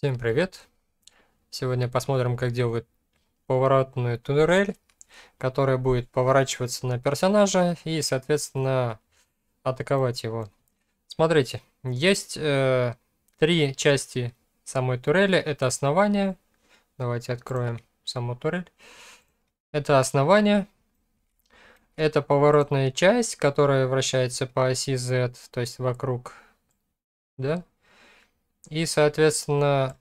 Всем привет! Сегодня посмотрим, как делают поворотную турель, которая будет поворачиваться на персонажа и, соответственно, атаковать его. Смотрите, есть э, три части самой турели. Это основание. Давайте откроем саму турель. Это основание. Это поворотная часть, которая вращается по оси Z, то есть вокруг, да, и, соответственно,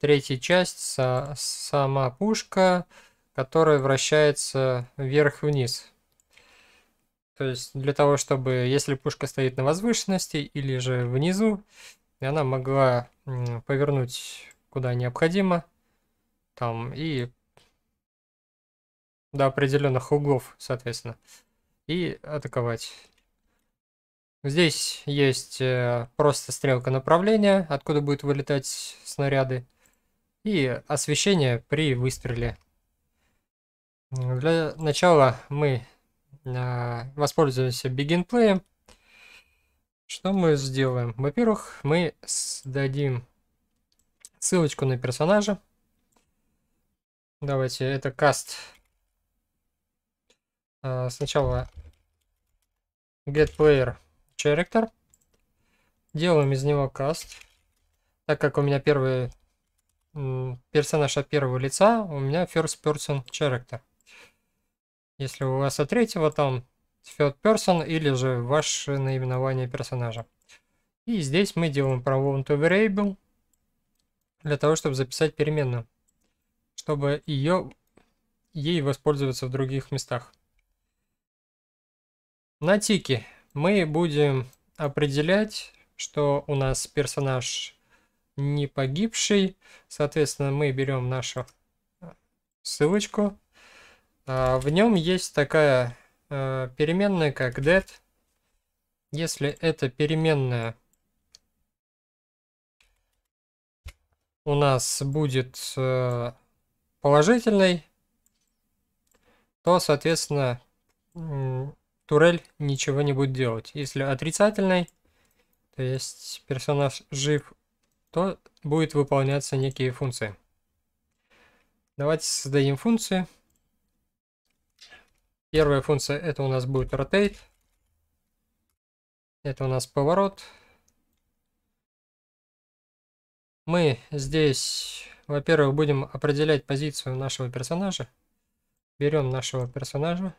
третья часть, со сама пушка, которая вращается вверх-вниз. То есть для того, чтобы, если пушка стоит на возвышенности или же внизу, она могла повернуть куда необходимо, там и до определенных углов, соответственно, и атаковать. Здесь есть э, просто стрелка направления, откуда будут вылетать снаряды. И освещение при выстреле. Для начала мы а, воспользуемся Begin Play. Что мы сделаем? Во-первых, мы дадим ссылочку на персонажа. Давайте, это каст. А, сначала get player черектор. Делаем из него каст. Так как у меня первый персонаж от первого лица, у меня first person character. Если у вас от третьего, там third person или же ваше наименование персонажа. И здесь мы делаем правовым to variable для того, чтобы записать переменную, чтобы ее, ей воспользоваться в других местах. На тике мы будем определять, что у нас персонаж не погибший. Соответственно, мы берем нашу э, ссылочку. А, в нем есть такая э, переменная, как dead. Если эта переменная у нас будет э, положительной, то, соответственно, турель ничего не будет делать. Если отрицательный, то есть персонаж жив, то будет выполняться некие функции. Давайте создадим функции. Первая функция это у нас будет rotate. Это у нас поворот. Мы здесь, во-первых, будем определять позицию нашего персонажа. Берем нашего персонажа.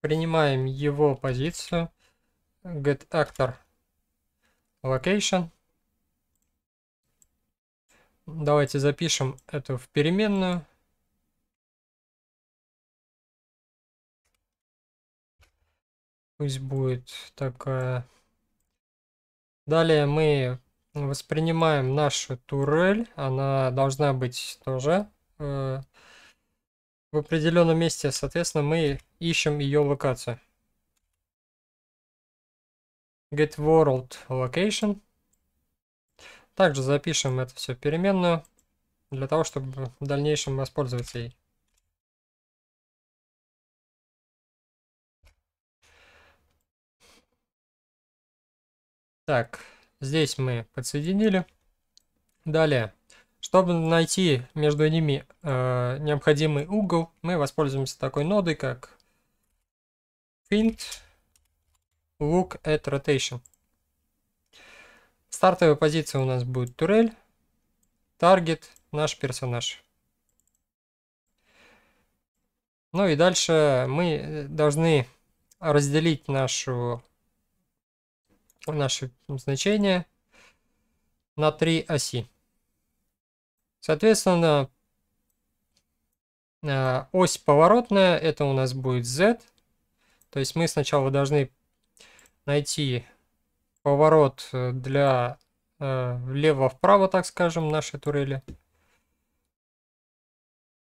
Принимаем его позицию. Get actor location. Давайте запишем эту в переменную. Пусть будет такая. Далее мы воспринимаем нашу турель. Она должна быть тоже э, в определенном месте. Соответственно, мы ищем ее локацию. Get world location. Также запишем это все в переменную, для того, чтобы в дальнейшем воспользоваться ей. Так, здесь мы подсоединили. Далее чтобы найти между ними э, необходимый угол, мы воспользуемся такой нодой, как find look at rotation. Стартовая позиция у нас будет турель, таргет, наш персонаж. Ну и дальше мы э, должны разделить нашу, наше значение на три оси. Соответственно, э, ось поворотная, это у нас будет Z. То есть мы сначала должны найти поворот э, для э, влево-вправо, так скажем, нашей турели.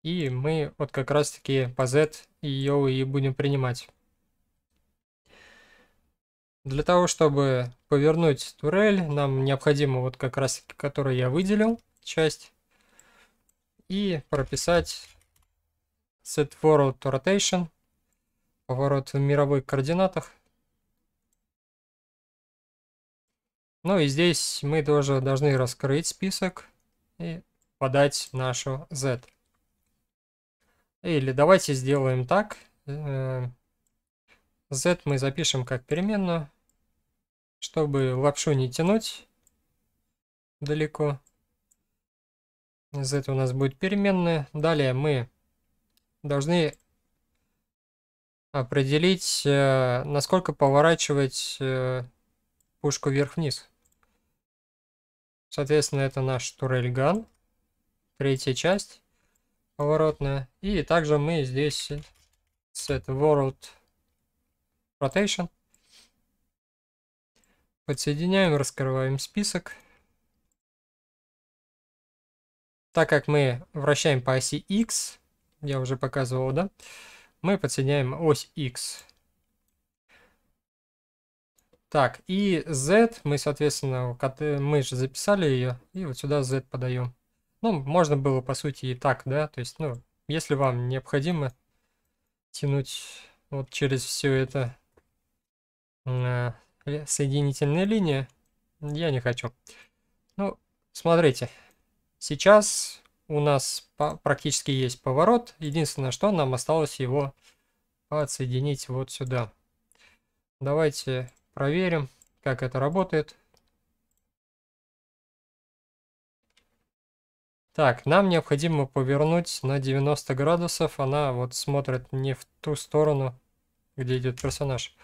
И мы вот как раз таки по Z ее и будем принимать. Для того, чтобы повернуть турель, нам необходимо вот как раз, которую я выделил, часть и прописать set world rotation, поворот в мировых координатах. Ну и здесь мы тоже должны раскрыть список и подать нашу z. Или давайте сделаем так. Э, z мы запишем как переменную, чтобы лапшу не тянуть далеко. Из этого у нас будет переменная. Далее мы должны определить, э, насколько поворачивать э, пушку вверх-вниз. Соответственно, это наш турельган. Третья часть поворотная. И также мы здесь set world rotation. Подсоединяем, раскрываем список. Так как мы вращаем по оси X, я уже показывал, да, мы подсоединяем ось X. Так, и Z мы, соответственно, э, мы же записали ее, и вот сюда Z подаем. Ну, можно было, по сути, и так, да, то есть, ну, если вам необходимо тянуть вот через все это э, соединительная линия, я не хочу. Ну, смотрите, Сейчас у нас практически есть поворот. Единственное, что нам осталось его подсоединить вот сюда. Давайте проверим, как это работает. Так, нам необходимо повернуть на 90 градусов. Она вот смотрит не в ту сторону, где идет персонаж.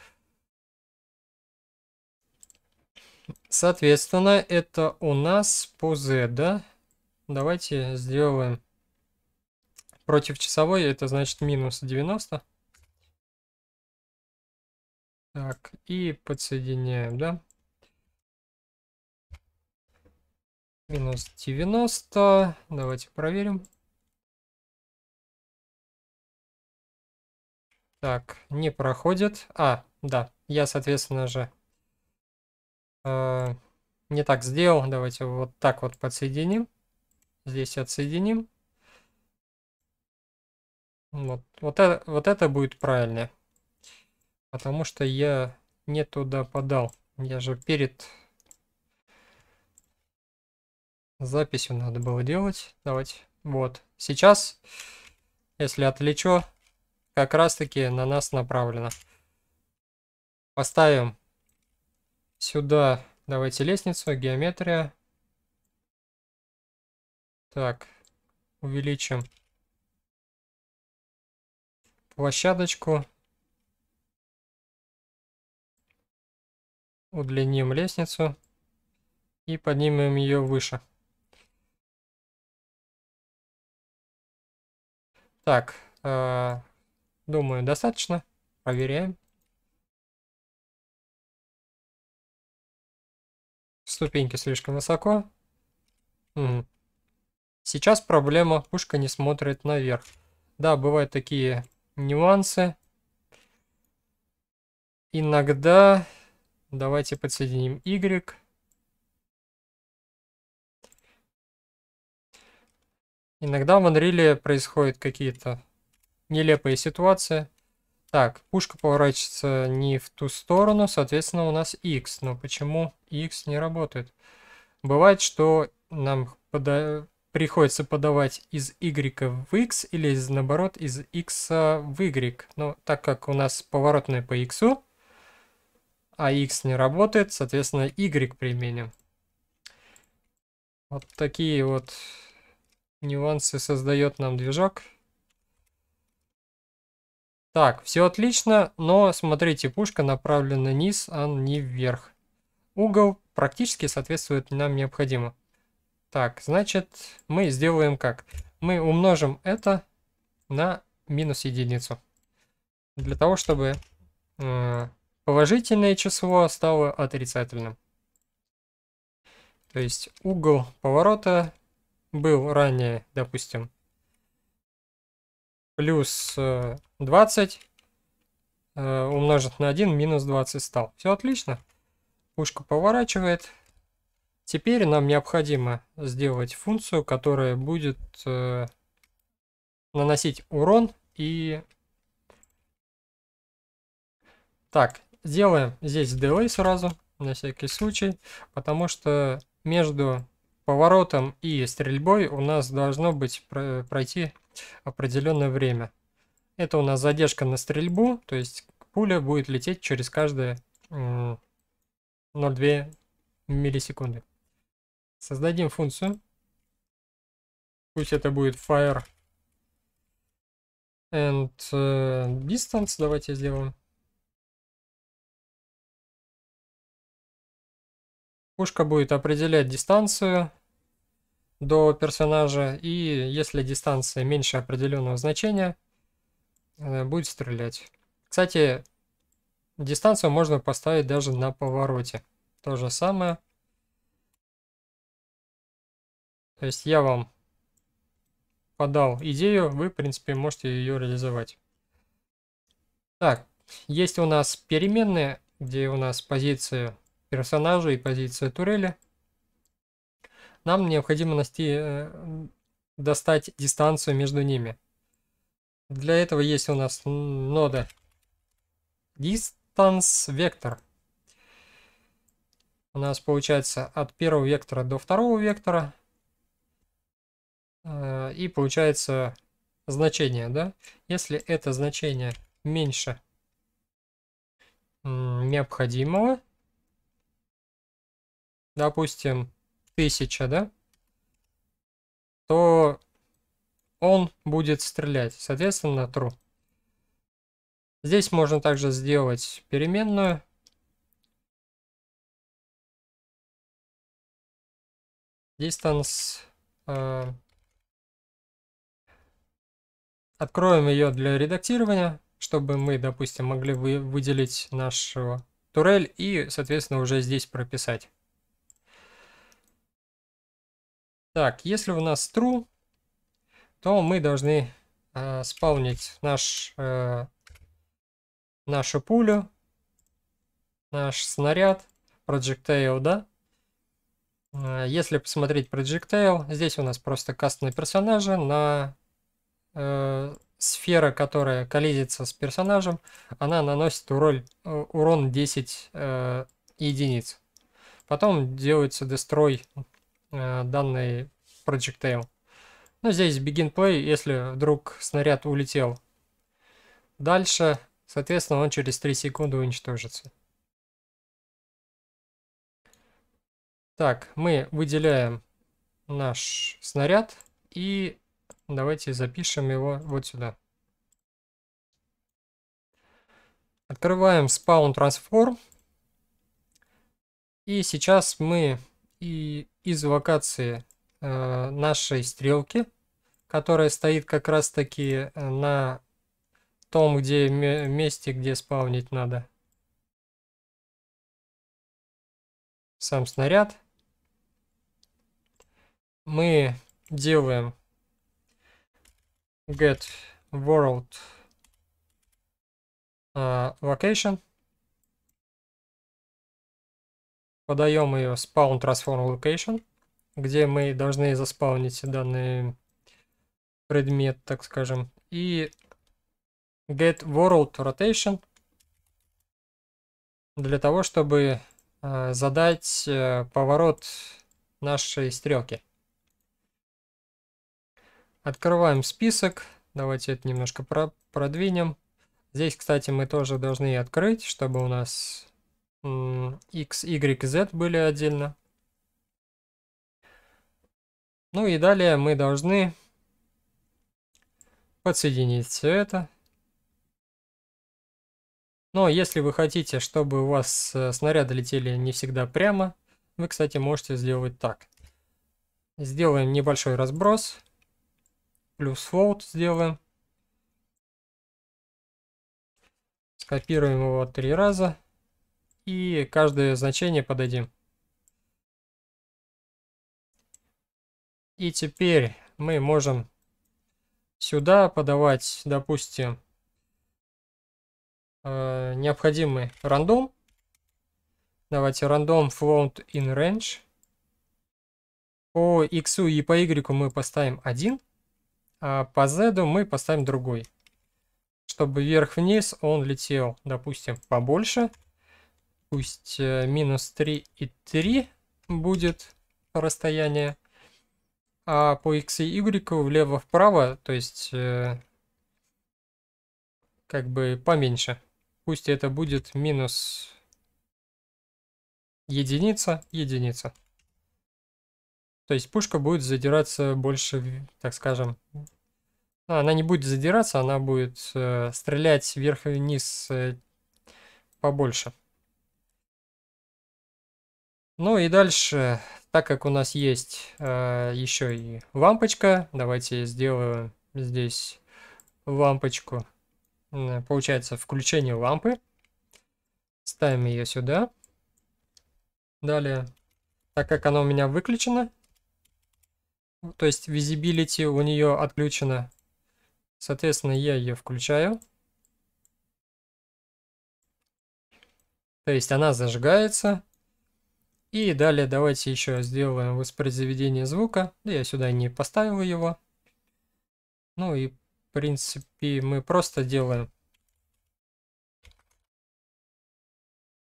Соответственно, это у нас по Z, да? Давайте сделаем против часовой, это значит минус 90. Так, и подсоединяем, да? Минус 90. Давайте проверим. Так, не проходит. А, да, я, соответственно же, э, не так сделал. Давайте вот так вот подсоединим. Здесь отсоединим. Вот, вот, это, вот это будет правильно. Потому что я не туда подал. Я же перед записью надо было делать. Давайте. Вот. Сейчас, если отвлечу, как раз таки на нас направлено. Поставим сюда, давайте лестницу, геометрия. Так, увеличим площадочку. Удлиним лестницу и поднимем ее выше. Так, э, думаю, достаточно. Проверяем. Ступеньки слишком высоко. Сейчас проблема, пушка не смотрит наверх. Да, бывают такие нюансы. Иногда давайте подсоединим Y. Иногда в Unreal происходят какие-то нелепые ситуации. Так, пушка поворачивается не в ту сторону, соответственно, у нас X. Но почему X не работает? Бывает, что нам пода приходится подавать из y в x или из, наоборот из x в y. Но так как у нас поворотная по x, а x не работает, соответственно y применим. Вот такие вот нюансы создает нам движок. Так, все отлично, но смотрите, пушка направлена вниз, а не вверх. Угол практически соответствует нам необходимо. Так, значит, мы сделаем как? Мы умножим это на минус единицу. Для того, чтобы э, положительное число стало отрицательным. То есть угол поворота был ранее, допустим, плюс 20 э, э, умножить на 1, минус 20 стал. Все отлично. Пушка поворачивает. Теперь нам необходимо сделать функцию, которая будет э, наносить урон и... Так, сделаем здесь delay сразу, на всякий случай, потому что между поворотом и стрельбой у нас должно быть пройти определенное время. Это у нас задержка на стрельбу, то есть пуля будет лететь через каждые 0,2 миллисекунды. Создадим функцию. Пусть это будет fire and э, distance. Давайте сделаем. Пушка будет определять дистанцию до персонажа, и если дистанция меньше определенного значения, э, будет стрелять. Кстати, дистанцию можно поставить даже на повороте. То же самое. То есть я вам подал идею, вы, в принципе, можете ее реализовать. Так, есть у нас переменные, где у нас позиция персонажа и позиция турели. Нам необходимо найти, э, достать дистанцию между ними. Для этого есть у нас нода distance вектор. У нас получается от первого вектора до второго вектора Э, и получается значение, да? Если это значение меньше необходимого, допустим, 1000, да, то он будет стрелять, соответственно, true. Здесь можно также сделать переменную. Distance э, Откроем ее для редактирования, чтобы мы, допустим, могли вы выделить нашу турель и, соответственно, уже здесь прописать. Так, если у нас true, то мы должны э, спавнить наш, э, нашу пулю, наш снаряд, projectile, да? Э, если посмотреть projectile, здесь у нас просто каст на персонажа, на Э, сфера, которая коллизится с персонажем, она наносит э, урон, урон 10 э, единиц. Потом делается дестрой э, данной projectile. Ну, здесь begin play, если вдруг снаряд улетел. Дальше, соответственно, он через 3 секунды уничтожится. Так, мы выделяем наш снаряд и Давайте запишем его вот сюда. Открываем Spawn Transform. И сейчас мы и из локации э, нашей стрелки, которая стоит как раз таки э, на том где месте, где спавнить надо. Сам снаряд. Мы делаем get world uh, location. Подаем ее spawn transform location, где мы должны заспаунить данный предмет, так скажем. И get world rotation для того, чтобы э, задать э, поворот нашей стрелки. Открываем список. Давайте это немножко про продвинем. Здесь, кстати, мы тоже должны открыть, чтобы у нас X, Y, Z были отдельно. Ну и далее мы должны подсоединить все это. Но если вы хотите, чтобы у вас э, снаряды летели не всегда прямо, вы, кстати, можете сделать так. Сделаем небольшой разброс. Плюс float сделаем. Скопируем его три раза. И каждое значение подадим. И теперь мы можем сюда подавать, допустим, э, необходимый рандом. Давайте рандом float in range. По x и по y мы поставим 1 а по Z мы поставим другой. Чтобы вверх-вниз он летел, допустим, побольше. Пусть э, минус 3 и 3 будет расстояние. А по x и y влево-вправо, то есть э, как бы поменьше. Пусть это будет минус единица, единица. То есть пушка будет задираться больше, так скажем, а, она не будет задираться, она будет э, стрелять вверх и вниз э, побольше. Ну и дальше, так как у нас есть э, еще и лампочка, давайте сделаю здесь лампочку. Получается включение лампы. Ставим ее сюда. Далее, так как она у меня выключена, ну, то есть visibility у нее отключена. Соответственно, я ее включаю. То есть она зажигается. И далее давайте еще сделаем воспроизведение звука. Я сюда не поставил его. Ну и в принципе мы просто делаем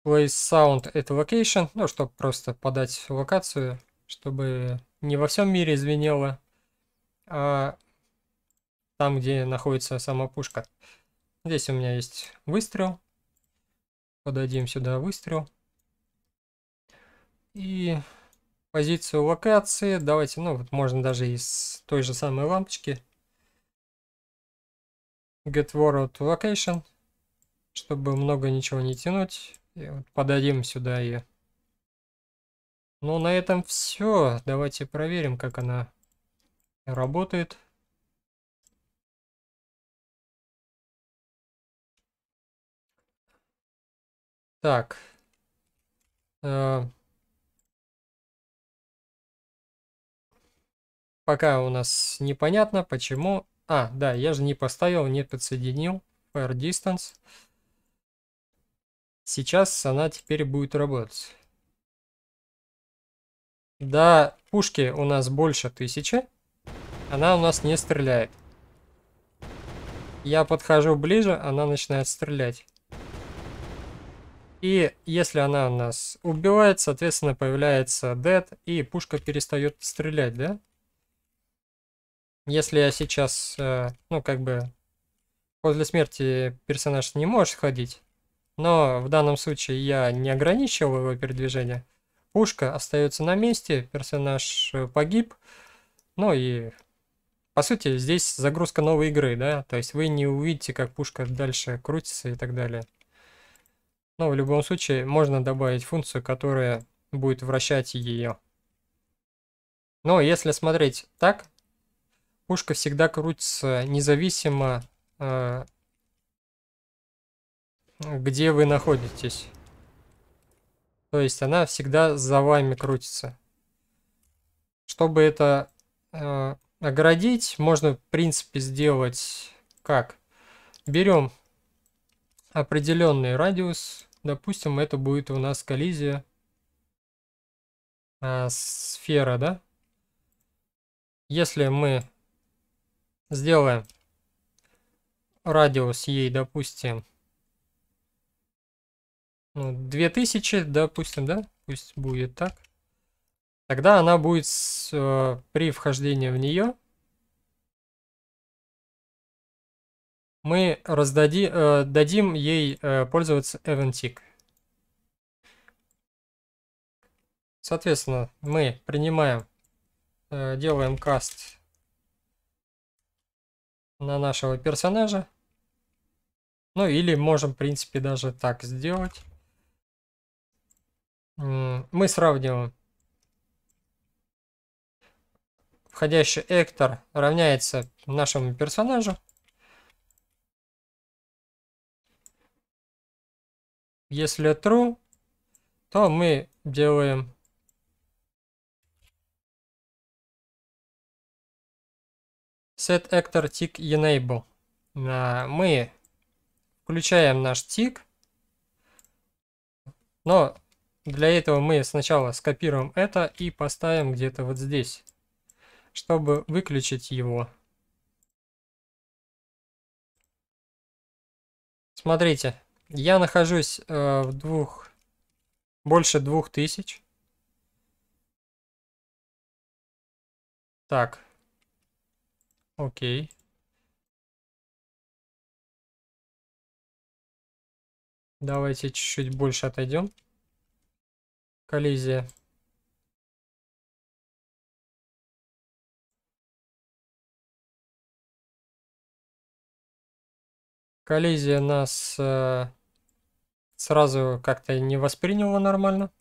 place sound at location, ну чтобы просто подать локацию, чтобы не во всем мире звенело, а там, где находится сама пушка. Здесь у меня есть выстрел. Подадим сюда выстрел. И позицию локации давайте, ну вот можно даже из той же самой лампочки get world location, чтобы много ничего не тянуть. И вот подадим сюда и ну, на этом все. Давайте проверим, как она работает. Так. Э. Пока у нас непонятно, почему. А, да, я же не поставил, не подсоединил. Fire Distance. Сейчас она теперь будет работать. Да, пушки у нас больше тысячи. Она у нас не стреляет. Я подхожу ближе, она начинает стрелять. И если она у нас убивает, соответственно, появляется дед, и пушка перестает стрелять, да? Если я сейчас, э, ну, как бы, после смерти персонаж не может ходить, но в данном случае я не ограничивал его передвижение, Пушка остается на месте, персонаж э, погиб. Ну и, по сути, здесь загрузка новой игры, да? То есть вы не увидите, как пушка дальше крутится и так далее. Но ну, в любом случае можно добавить функцию, которая будет вращать ее. Но если смотреть так, пушка всегда крутится независимо, э, где вы находитесь. То есть она всегда за вами крутится. Чтобы это э, оградить, можно в принципе сделать как? Берем определенный радиус. Допустим, это будет у нас коллизия э, сфера, да? Если мы сделаем радиус ей, допустим, ну, 2000, допустим, да? Пусть будет так. Тогда она будет с, э, при вхождении в нее. Мы раздади, э, дадим ей э, пользоваться Eventic. Соответственно, мы принимаем, э, делаем каст на нашего персонажа. Ну или можем, в принципе, даже так сделать мы сравниваем. Входящий Эктор равняется нашему персонажу. Если true, то мы делаем set actor tick enable. А, мы включаем наш тик, но для этого мы сначала скопируем это и поставим где-то вот здесь, чтобы выключить его. Смотрите, я нахожусь э, в двух, больше двух тысяч. Так, окей. Давайте чуть-чуть больше отойдем коллизия коллизия нас э, сразу как-то не восприняла нормально.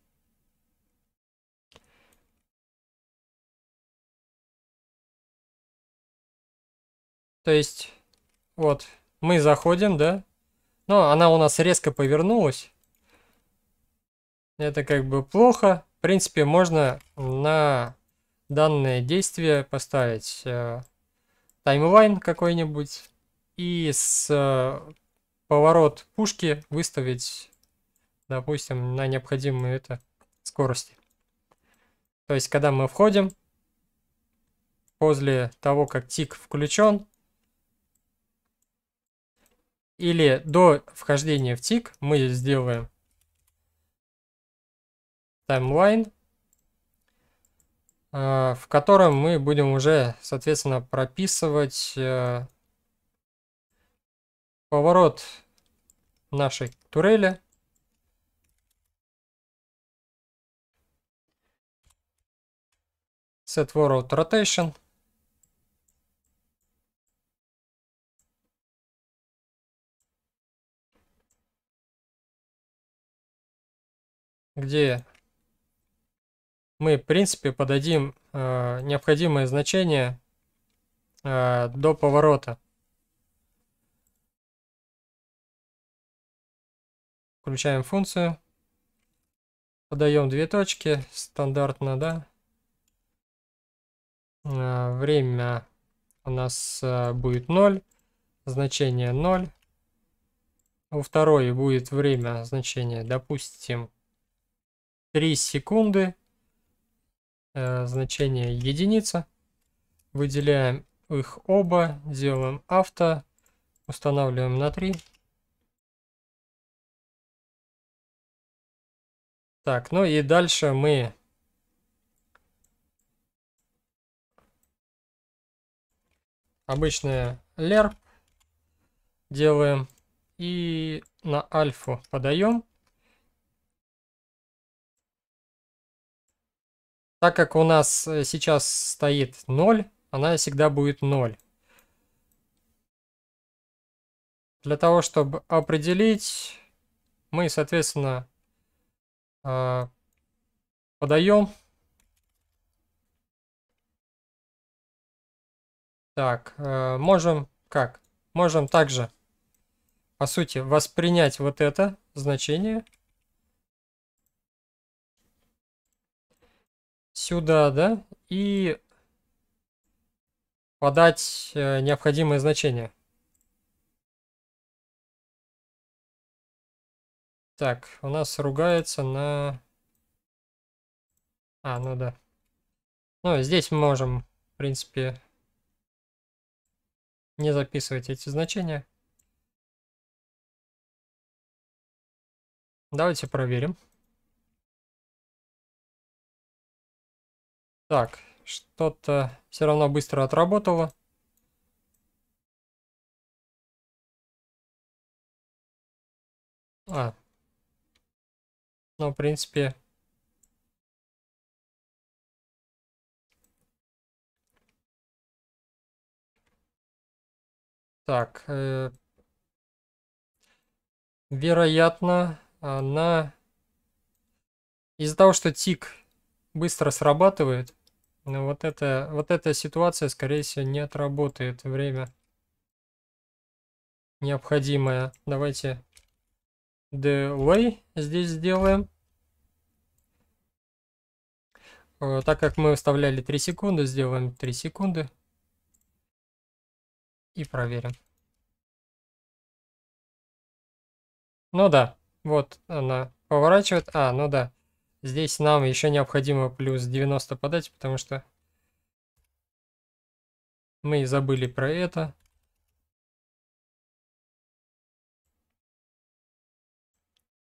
То есть, вот, мы заходим, да? Но она у нас резко повернулась. Это как бы плохо. В принципе, можно на данное действие поставить э, таймлайн какой-нибудь и с э, поворот пушки выставить, допустим, на необходимую это скорости. То есть, когда мы входим, после того, как тик включен, или до вхождения в тик мы сделаем таймлайн, э, в котором мы будем уже, соответственно, прописывать э, поворот нашей турели. Set World Rotation. Где мы, в принципе, подадим э, необходимое значение э, до поворота. Включаем функцию. Подаем две точки, стандартно, да. Э, время у нас э, будет 0, значение 0. У второй будет время, значение, допустим, 3 секунды. Э, значение единица. Выделяем их оба, делаем авто, устанавливаем на 3. Так, ну и дальше мы обычное lerp делаем и на альфу подаем. Так как у нас э, сейчас стоит 0, она всегда будет 0. Для того, чтобы определить, мы, соответственно, а, подаем. Так, э, можем как? Можем также, по сути, воспринять вот это значение – сюда, да, и подать э, необходимые значения. Так, у нас ругается на... А, ну да. Ну, здесь мы можем, в принципе, не записывать эти значения. Давайте проверим. Так, что-то все равно быстро отработало. А. Ну, в принципе... Так. Э, вероятно, она... Из-за того, что тик быстро срабатывает, но ну, вот, это, вот эта ситуация, скорее всего, не отработает время необходимое. Давайте delay здесь сделаем. Э, так как мы вставляли 3 секунды, сделаем 3 секунды. И проверим. Ну да, вот она поворачивает. А, ну да. Здесь нам еще необходимо плюс 90 подать, потому что мы забыли про это.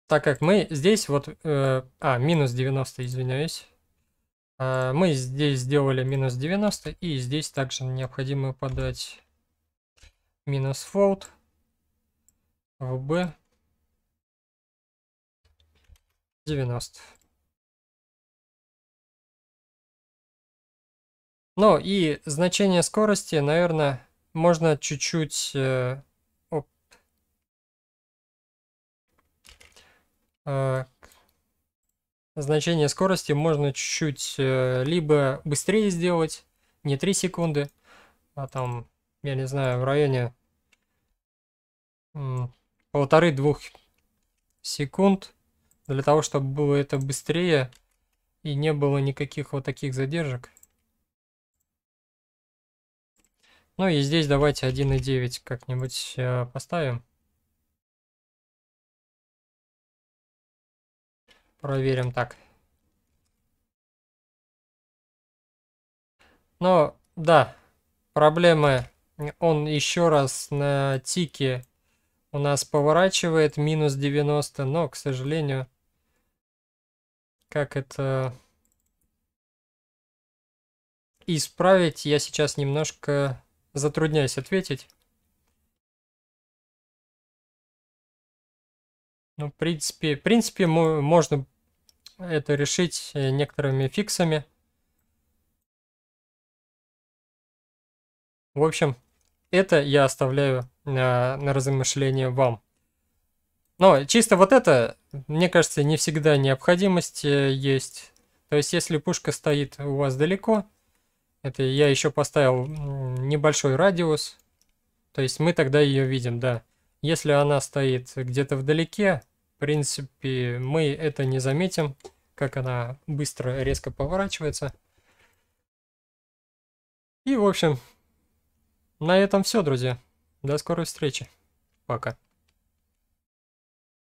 Так как мы здесь вот... Э, а, минус 90, извиняюсь. Э, мы здесь сделали минус 90, и здесь также необходимо подать минус фолд в b 90. Ну и значение скорости, наверное, можно чуть-чуть... Э, э, значение скорости можно чуть-чуть э, либо быстрее сделать, не 3 секунды, а там, я не знаю, в районе полторы-двух секунд, для того, чтобы было это быстрее и не было никаких вот таких задержек. Ну и здесь давайте 1.9 как-нибудь э, поставим. Проверим так. Но, да, проблемы. Он еще раз на тике у нас поворачивает минус 90, но, к сожалению, как это исправить, я сейчас немножко Затрудняюсь ответить. Ну, в принципе, в принципе, можно это решить э, некоторыми фиксами. В общем, это я оставляю на, на размышление вам. Но чисто вот это, мне кажется, не всегда необходимость э, есть. То есть, если пушка стоит у вас далеко, это я еще поставил небольшой радиус. То есть мы тогда ее видим, да. Если она стоит где-то вдалеке, в принципе, мы это не заметим, как она быстро, резко поворачивается. И, в общем, на этом все, друзья. До скорой встречи. Пока.